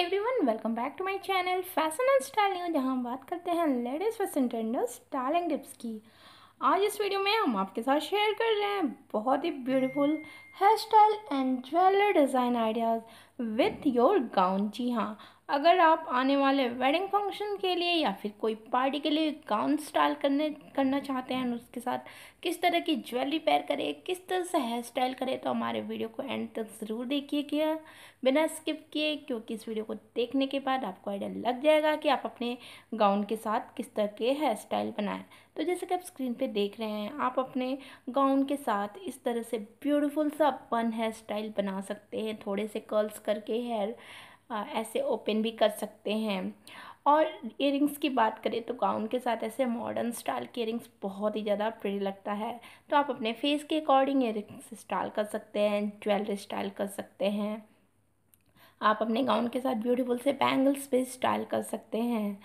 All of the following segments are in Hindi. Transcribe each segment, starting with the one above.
everyone welcome back to my channel fashion and style news जहां हम बात करते हैं ladies fashion trends style and tips की आज इस वीडियो में हम आपके साथ शेयर कर रहे हैं बहुत ही beautiful hair style and jewellery design ideas with your gown जी हाँ अगर आप आने वाले वेडिंग फंक्शन के लिए या फिर कोई पार्टी के लिए गाउन स्टाइल करने करना चाहते हैं उसके साथ किस तरह की ज्वेलरी पेयर करें किस तरह से हेयर स्टाइल करें तो हमारे वीडियो को एंड तक ज़रूर देखिए कि हाँ, बिना स्किप किए क्योंकि इस वीडियो को देखने के बाद आपको आइडिया लग जाएगा कि आप अपने गाउन के साथ किस तरह के हेयर स्टाइल बनाएं तो जैसे कि आप स्क्रीन पर देख रहे हैं आप अपने गाउन के साथ इस तरह से ब्यूटिफुल सा अपन हेयर स्टाइल बना सकते हैं थोड़े से कर्ल्स करके हेयर ऐसे ओपन भी कर सकते हैं और इयरिंग्स की बात करें तो गाउन के साथ ऐसे मॉडर्न स्टाइल के इयरिंग्स बहुत ही ज़्यादा प्रिय लगता है तो आप अपने फेस के अकॉर्डिंग इयर स्टाइल कर सकते हैं ज्वेलरी स्टाइल कर सकते हैं आप अपने गाउन के साथ ब्यूटीफुल से बैंगल्स भी स्टाइल कर सकते हैं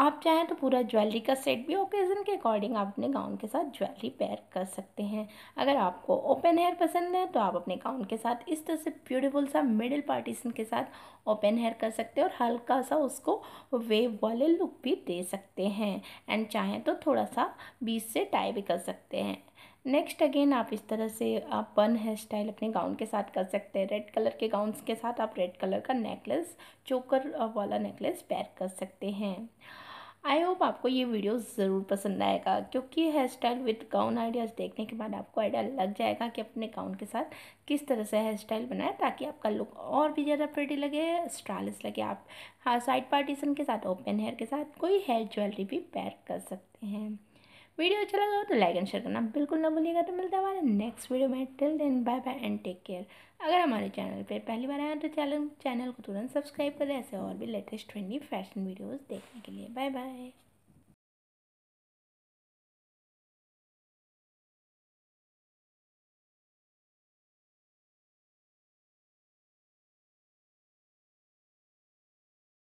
आप चाहें तो पूरा ज्वेलरी का सेट भी ओकेज़न के अकॉर्डिंग आप अपने गाउन के साथ ज्वेलरी पेयर कर सकते हैं अगर आपको ओपन हेयर पसंद है तो आप अपने गाउन के साथ इस तरह से ब्यूटीफुल सा मिडिल पार्टीशन के साथ ओपन हेयर कर सकते हैं और हल्का सा उसको वेव वाले लुक भी दे सकते हैं एंड चाहें तो थोड़ा सा बीच से टाई भी कर सकते हैं नेक्स्ट अगेन आप इस तरह से आप बन हेयर स्टाइल अपने गाउन के साथ कर सकते हैं रेड कलर के गाउन के साथ आप रेड कलर का नेकलेस चोकर वाला नेकलेस पैर कर सकते हैं आई होप आपको ये वीडियो ज़रूर पसंद आएगा क्योंकि hair style with gown ideas देखने के बाद आपको आइडिया लग जाएगा कि अपने गाउन के साथ किस तरह से हेयर स्टाइल बनाए ताकि आपका लुक और भी ज़्यादा फ्रेडी लगे स्टाइलिश लगे आप हाँ साइड पार्टीशन के साथ ओपन हेयर के साथ कोई हेयर ज्वेलरी भी पैर कर सकते हैं वीडियो अच्छा लगा हो तो लाइक एंड शेयर करना बिल्कुल ना भूलिएगा तो मिलते हैं हमारे नेक्स्ट वीडियो में till then bye bye and take care अगर हमारे चैनल पर पहली बार आए तो चैनल चैनल को तुरंत सब्सक्राइब करें ऐसे और भी लेटेस्ट ट्रेंडी फैशन वीडियोज़ देखने के लिए बाय बाय